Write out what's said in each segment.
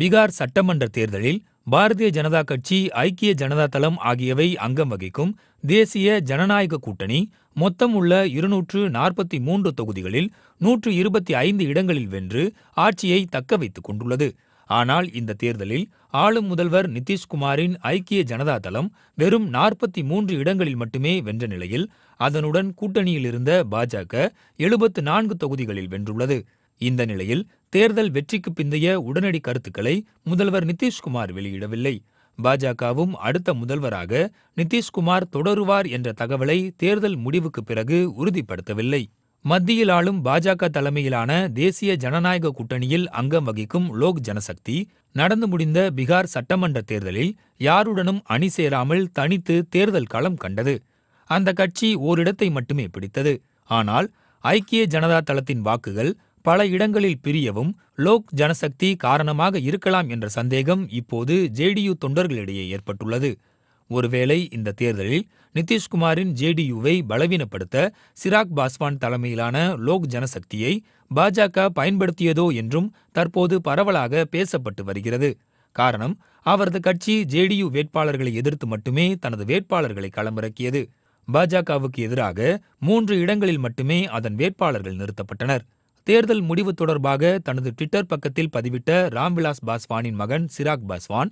பீகார் சட்டமன்ற தேர்தலில் பாரதிய ஜனதா கட்சி ஐக்கிய ஜனதா தளம் ஆகியவை அங்கம் வகிக்கும் தேசிய ஜனநாயக கூட்டணி மொத்தம் உள்ள இருநூற்று நாற்பத்தி மூன்று தொகுதிகளில் நூற்று இருபத்தி ஐந்து இடங்களில் வென்று ஆட்சியை தக்க வைத்துக் கொண்டுள்ளது ஆனால் இந்த தேர்தலில் ஆளும் முதல்வர் நிதிஷ்குமாரின் ஐக்கிய ஜனதா தளம் வெறும் நாற்பத்தி மூன்று இடங்களில் மட்டுமே வென்ற நிலையில் அதனுடன் கூட்டணியில் இருந்த பாஜக எழுபத்து நான்கு தொகுதிகளில் வென்றுள்ளது இந்த நிலையில் தேர்தல் வெற்றிக்கு பிந்தைய உடனடி கருத்துக்களை முதல்வர் நிதிஷ்குமார் வெளியிடவில்லை பாஜகவும் அடுத்த முதல்வராக நிதிஷ்குமார் தொடருவார் என்ற தகவலை தேர்தல் முடிவுக்கு பிறகு உறுதிப்படுத்தவில்லை மத்தியில் ஆளும் பாஜக தலைமையிலான தேசிய ஜனநாயக கூட்டணியில் அங்கம் வகிக்கும் லோக் ஜனசக்தி நடந்து முடிந்த பீகார் சட்டமன்ற தேர்தலில் யாருடனும் அணி சேராமல் தனித்து தேர்தல் களம் கண்டது அந்த கட்சி ஓரிடத்தை மட்டுமே பிடித்தது ஆனால் ஐக்கிய ஜனதா தளத்தின் வாக்குகள் பல இடங்களில் பிரியவும் லோக் ஜனசக்தி காரணமாக இருக்கலாம் என்ற சந்தேகம் இப்போது ஜேடியு தொண்டர்களிடையே ஏற்பட்டுள்ளது ஒருவேளை இந்த தேர்தலில் நிதிஷ்குமாரின் ஜேடியுவை பலவீனப்படுத்த சிராக் பாஸ்வான் தலைமையிலான லோக் ஜனசக்தியை பாஜக பயன்படுத்தியதோ என்றும் தற்போது பரவலாக பேசப்பட்டு வருகிறது காரணம் அவரது கட்சி ஜேடியு வேட்பாளர்களை எதிர்த்து மட்டுமே தனது வேட்பாளர்களை களமிறக்கியது பாஜகவுக்கு எதிராக மூன்று இடங்களில் மட்டுமே அதன் வேட்பாளர்கள் நிறுத்தப்பட்டனர் தேர்தல் முடிவு தொடர்பாக தனது ட்விட்டர் பக்கத்தில் பதிவிட்ட ராம்விலாஸ் பாஸ்வானின் மகன் சிராக் பாஸ்வான்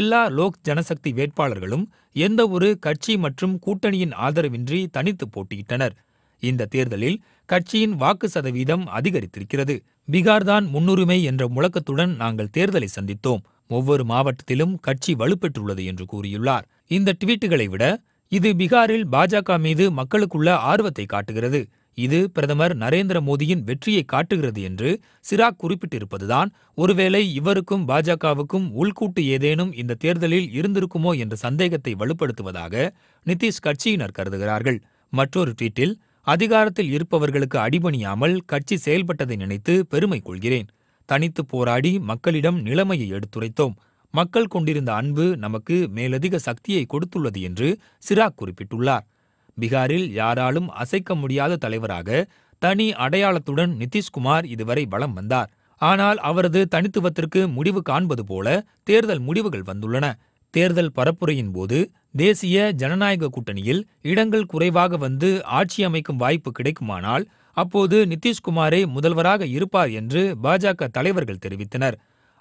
எல்லா லோக் ஜனசக்தி வேட்பாளர்களும் எந்தவொரு கட்சி மற்றும் கூட்டணியின் ஆதரவின்றி தனித்து போட்டியிட்டனர் இந்த தேர்தலில் கட்சியின் வாக்கு சதவீதம் அதிகரித்திருக்கிறது பீகார்தான் முன்னுரிமை என்ற முழக்கத்துடன் நாங்கள் தேர்தலை சந்தித்தோம் ஒவ்வொரு மாவட்டத்திலும் கட்சி வலுப்பெற்றுள்ளது என்று கூறியுள்ளார் இந்த ட்வீட்டுகளை விட இது பீகாரில் பாஜக மீது மக்களுக்குள்ள ஆர்வத்தை காட்டுகிறது இது பிரதமர் நரேந்திர மோடியின் வெற்றியை காட்டுகிறது என்று சிராக் குறிப்பிட்டிருப்பதுதான் ஒருவேளை இவருக்கும் பாஜகவுக்கும் உள்கூட்டு ஏதேனும் இந்த தேர்தலில் இருந்திருக்குமோ என்ற சந்தேகத்தை வலுப்படுத்துவதாக நிதிஷ் கட்சியினர் கருதுகிறார்கள் மற்றொரு ட்வீட்டில் அதிகாரத்தில் இருப்பவர்களுக்கு அடிபணியாமல் கட்சி செயல்பட்டதை நினைத்து பெருமை கொள்கிறேன் தனித்து போராடி மக்களிடம் நிலைமையை எடுத்துரைத்தோம் மக்கள் கொண்டிருந்த அன்பு நமக்கு மேலதிக சக்தியை கொடுத்துள்ளது என்று சிராக் குறிப்பிட்டுள்ளார் பீகாரில் யாராலும் அசைக்க முடியாத தலைவராக தனி அடையாளத்துடன் நிதிஷ்குமார் இதுவரை வலம் வந்தார் ஆனால் அவரது தனித்துவத்திற்கு முடிவு காண்பது போல தேர்தல் முடிவுகள் வந்துள்ளன தேர்தல் பரப்புரையின் போது தேசிய ஜனநாயக கூட்டணியில் இடங்கள் குறைவாக வந்து ஆட்சி அமைக்கும் வாய்ப்பு கிடைக்குமானால் அப்போது நிதிஷ்குமாரே முதல்வராக இருப்பார் என்று பாஜக தலைவர்கள் தெரிவித்தனர்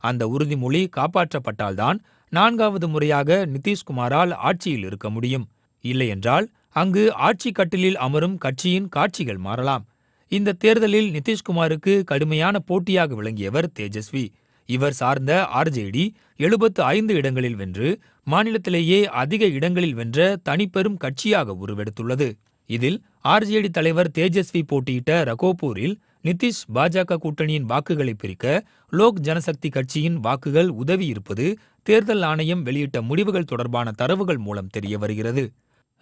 அந்த உறுதிமொழி காப்பாற்றப்பட்டால்தான் நான்காவது முறையாக நிதிஷ்குமாரால் ஆட்சியில் இருக்க முடியும் இல்லையென்றால் அங்கு ஆட்சி கட்டிலில் அமரும் கட்சியின் காட்சிகள் மாறலாம் இந்த தேர்தலில் நிதிஷ்குமாருக்கு கடுமையான போட்டியாக விளங்கியவர் தேஜஸ்வி இவர் சார்ந்த ஆர்ஜேடி எழுபத்து ஐந்து இடங்களில் வென்று மாநிலத்திலேயே அதிக இடங்களில் வென்ற தனிப்பெரும் கட்சியாக உருவெடுத்துள்ளது இதில் ஆர்ஜேடி தலைவர் தேஜஸ்வி போட்டியிட்ட ரகோபூரில் நிதிஷ் பாஜக கூட்டணியின் வாக்குகளை பிரிக்க லோக் ஜனசக்தி கட்சியின் வாக்குகள் உதவியிருப்பது தேர்தல் ஆணையம் வெளியிட்ட முடிவுகள் தொடர்பான தரவுகள் மூலம் தெரிய வருகிறது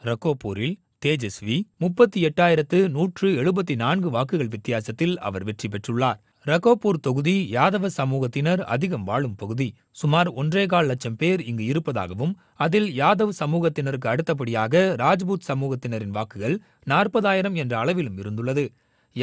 ரகோபூரில் தேஜஸ்வி முப்பத்தி எட்டாயிரத்து நூற்று எழுபத்தி நான்கு வாக்குகள் வித்தியாசத்தில் அவர் வெற்றி பெற்றுள்ளார் ரகோபூர் தொகுதி யாதவ சமூகத்தினர் அதிகம் வாழும் பகுதி சுமார் ஒன்றேகால் லட்சம் பேர் இங்கு இருப்பதாகவும் அதில் யாதவ் சமூகத்தினருக்கு அடுத்தபடியாக ராஜ்பூத் சமூகத்தினரின் வாக்குகள் நாற்பதாயிரம் என்ற அளவிலும் இருந்துள்ளது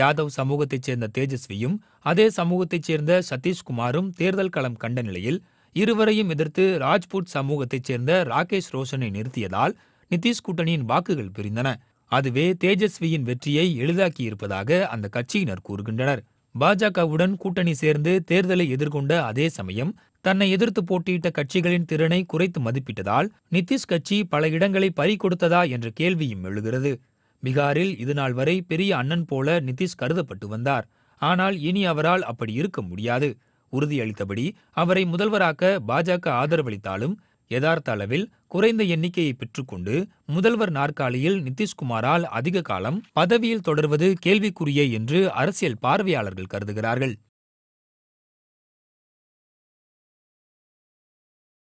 யாதவ் சமூகத்தைச் சேர்ந்த தேஜஸ்வியும் அதே சமூகத்தைச் சேர்ந்த சதீஷ்குமாரும் தேர்தல் களம் கண்ட நிலையில் இருவரையும் எதிர்த்து ராஜ்பூட் சமூகத்தைச் சேர்ந்த ராகேஷ் ரோஷனை நிறுத்தியதால் நிதிஷ் கூட்டணியின் வாக்குகள் பிரிந்தன அதுவே தேஜஸ்வியின் வெற்றியை எளிதாக்கியிருப்பதாக அந்த கட்சியினர் கூறுகின்றனர் பாஜகவுடன் கூட்டணி சேர்ந்து தேர்தலை எதிர்கொண்ட அதே சமயம் தன்னை எதிர்த்து போட்டியிட்ட கட்சிகளின் திறனை குறைத்து மதிப்பிட்டதால் நிதிஷ் கட்சி பல இடங்களை பறி கொடுத்ததா என்ற கேள்வியும் எழுகிறது பீகாரில் இதுநாள் வரை பெரிய அண்ணன் போல நிதிஷ் கருதப்பட்டு வந்தார் ஆனால் இனி அவரால் அப்படி இருக்க முடியாது உறுதியளித்தபடி அவரை முதல்வராக்க பாஜக ஆதரவளித்தாலும் யதார்த்த அளவில் குறைந்த எண்ணிக்கையை பெற்றுக்கொண்டு முதல்வர் நாற்காலியில் நிதிஷ்குமாரால் அதிக காலம் பதவியில் தொடர்வது கேள்விக்குரியே என்று அரசியல் பார்வையாளர்கள் கருதுகிறார்கள்